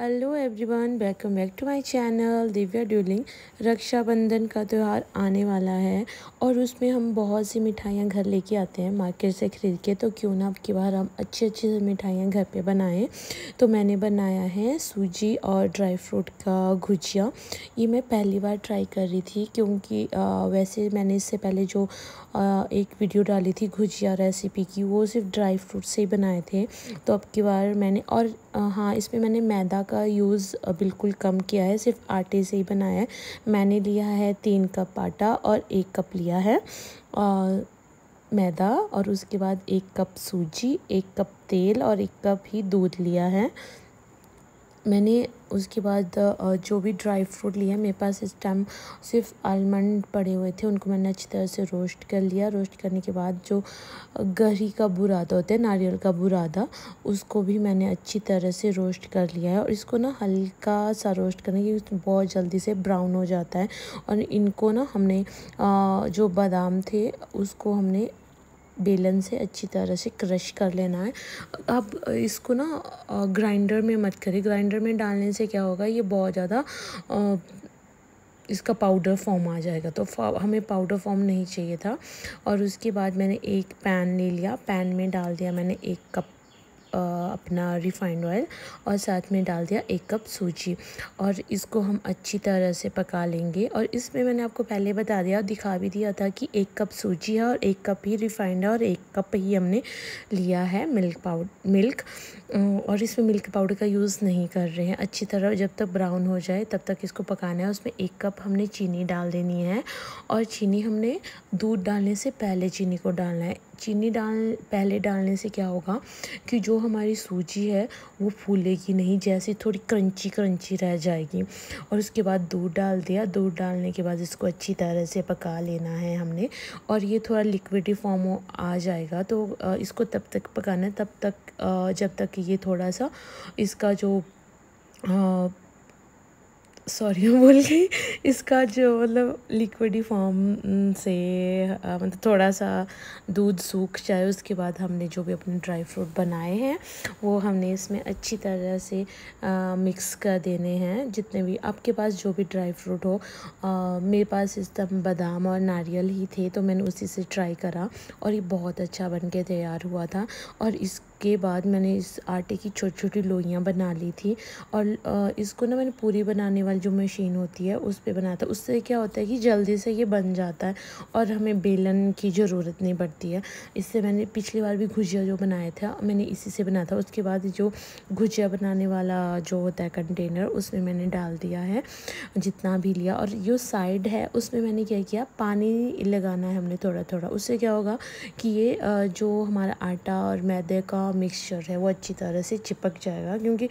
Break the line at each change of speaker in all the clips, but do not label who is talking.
hello everyone welcome back to my channel Divya ड्यूलिंग रक्षाबंधन का त्यौहार आने वाला है और उसमें हम बहुत सी मिठाइयाँ घर लेके आते हैं मार्केट से ख़रीद के तो क्यों ना आपकी बार हम अच्छी अच्छी मिठाइयाँ घर पे बनाएं तो मैंने बनाया है सूजी और ड्राई फ्रूट का गुजिया ये मैं पहली बार ट्राई कर रही थी क्योंकि आ, वैसे मैंने इससे पहले जो आ, एक वीडियो डाली थी गुजिया रेसिपी की वो सिर्फ ड्राई फ्रूट से ही बनाए थे तो अब की बार मैंने और आ, हाँ इसमें मैंने मैदा का यूज़ बिल्कुल कम किया है सिर्फ आटे से ही बनाया है मैंने लिया है तीन कप आटा और एक कप लिया है और मैदा और उसके बाद एक कप सूजी एक कप तेल और एक कप ही दूध लिया है मैंने उसके बाद जो भी ड्राई फ्रूट लिया मेरे पास इस टाइम सिर्फ आलमंड पड़े हुए थे उनको मैंने अच्छी तरह से रोस्ट कर लिया रोस्ट करने के बाद जो गरी का बुरादा होता है नारियल का बुरादा उसको भी मैंने अच्छी तरह से रोस्ट कर लिया है और इसको ना हल्का सा रोस्ट करना क्योंकि बहुत जल्दी से ब्राउन हो जाता है और इनको ना हमने जो बादाम थे उसको हमने बेलन से अच्छी तरह से क्रश कर लेना है अब इसको ना ग्राइंडर में मत करिए ग्राइंडर में डालने से क्या होगा ये बहुत ज़्यादा इसका पाउडर फॉर्म आ जाएगा तो हमें पाउडर फॉर्म नहीं चाहिए था और उसके बाद मैंने एक पैन ले लिया पैन में डाल दिया मैंने एक कप अपना रिफाइंड ऑयल और साथ में डाल दिया एक कप सूजी और इसको हम अच्छी तरह से पका लेंगे और इसमें मैंने आपको पहले बता दिया और दिखा भी दिया था कि एक कप सूजी है और एक कप ही रिफाइंड है और एक कप ही हमने लिया है मिल्क पाउडर मिल्क और इसमें मिल्क पाउडर का यूज़ नहीं कर रहे हैं अच्छी तरह जब तक ब्राउन हो जाए तब तक इसको पकाना है उसमें एक कप हमने चीनी डाल देनी है और चीनी हमने दूध डालने से पहले चीनी को डालना है चीनी डाल पहले डालने से क्या होगा कि जो हमारी सूजी है वो फूलेगी नहीं जैसे थोड़ी क्रंची क्रंची रह जाएगी और उसके बाद दूध डाल दिया दूध डालने के बाद इसको अच्छी तरह से पका लेना है हमने और ये थोड़ा लिक्विडी फॉर्म आ जाएगा तो इसको तब तक पकाना है तब तक जब तक ये थोड़ा सा इसका जो सॉरी बोल गई इसका जो मतलब लिक्विडी फॉर्म से मतलब थोड़ा सा दूध सूख जाए उसके बाद हमने जो भी अपने ड्राई फ्रूट बनाए हैं वो हमने इसमें अच्छी तरह से आ, मिक्स कर देने हैं जितने भी आपके पास जो भी ड्राई फ्रूट हो आ, मेरे पास इस दम बादाम और नारियल ही थे तो मैंने उसी से ट्राई करा और ये बहुत अच्छा बन के तैयार हुआ था और इस के बाद मैंने इस आटे की छोटी छोटी लोइयाँ बना ली थी और इसको ना मैंने पूरी बनाने वाली जो मशीन होती है उस पर बनाया था उससे क्या होता है कि जल्दी से ये बन जाता है और हमें बेलन की ज़रूरत नहीं पड़ती है इससे मैंने पिछली बार भी गुजिया जो बनाया था मैंने इसी से बनाया था उसके बाद जो गुजिया बनाने वाला जो होता है कंटेनर उसमें मैंने डाल दिया है जितना भी लिया और जो साइड है उसमें मैंने क्या किया पानी लगाना है हमने थोड़ा थोड़ा उससे क्या होगा कि ये जो हमारा आटा और मैदे का मिक्सचर है वो अच्छी तरह से चिपक जाएगा क्योंकि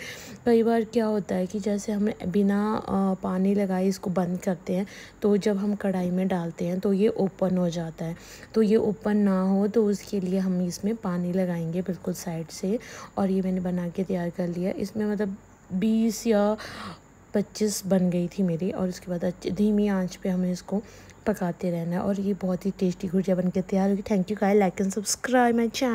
कई बार क्या होता है कि जैसे हम बिना पानी लगाए इसको बंद करते हैं तो जब हम कढ़ाई में डालते हैं तो ये ओपन हो जाता है तो ये ओपन ना हो तो उसके लिए हम इसमें पानी लगाएंगे बिल्कुल साइड से और ये मैंने बना के तैयार कर लिया इसमें मतलब बीस या पच्चीस बन गई थी मेरी और उसके बाद अच्छी धीमी आँच पर हमें इसको पकाते रहना है और ये बहुत ही टेस्टी गुजिया बनके तैयार होगी thank you guys like and subscribe my channel